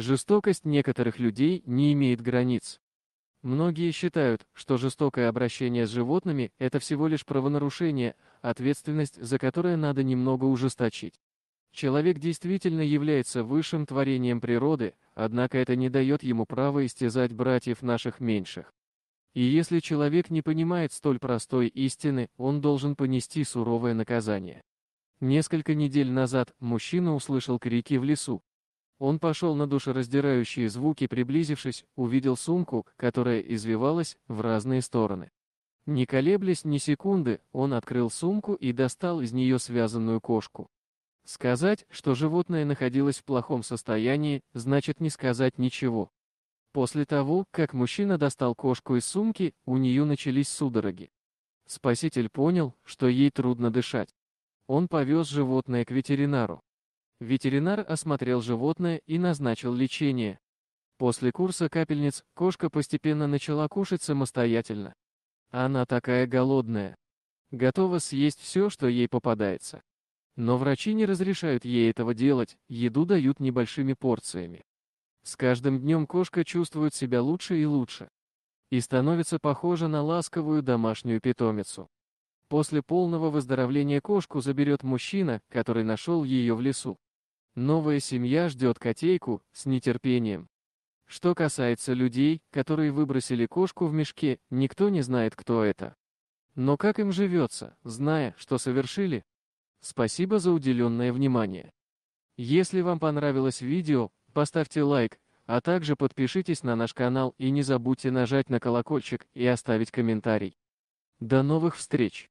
Жестокость некоторых людей не имеет границ. Многие считают, что жестокое обращение с животными – это всего лишь правонарушение, ответственность за которое надо немного ужесточить. Человек действительно является высшим творением природы, однако это не дает ему права истязать братьев наших меньших. И если человек не понимает столь простой истины, он должен понести суровое наказание. Несколько недель назад мужчина услышал крики в лесу. Он пошел на душераздирающие звуки, приблизившись, увидел сумку, которая извивалась в разные стороны. Не колеблясь ни секунды, он открыл сумку и достал из нее связанную кошку. Сказать, что животное находилось в плохом состоянии, значит не сказать ничего. После того, как мужчина достал кошку из сумки, у нее начались судороги. Спаситель понял, что ей трудно дышать. Он повез животное к ветеринару. Ветеринар осмотрел животное и назначил лечение. После курса капельниц кошка постепенно начала кушать самостоятельно. Она такая голодная. Готова съесть все, что ей попадается. Но врачи не разрешают ей этого делать, еду дают небольшими порциями. С каждым днем кошка чувствует себя лучше и лучше. И становится похожа на ласковую домашнюю питомицу. После полного выздоровления кошку заберет мужчина, который нашел ее в лесу. Новая семья ждет котейку с нетерпением. Что касается людей, которые выбросили кошку в мешке, никто не знает, кто это. Но как им живется, зная, что совершили? Спасибо за уделенное внимание. Если вам понравилось видео, поставьте лайк, а также подпишитесь на наш канал и не забудьте нажать на колокольчик и оставить комментарий. До новых встреч!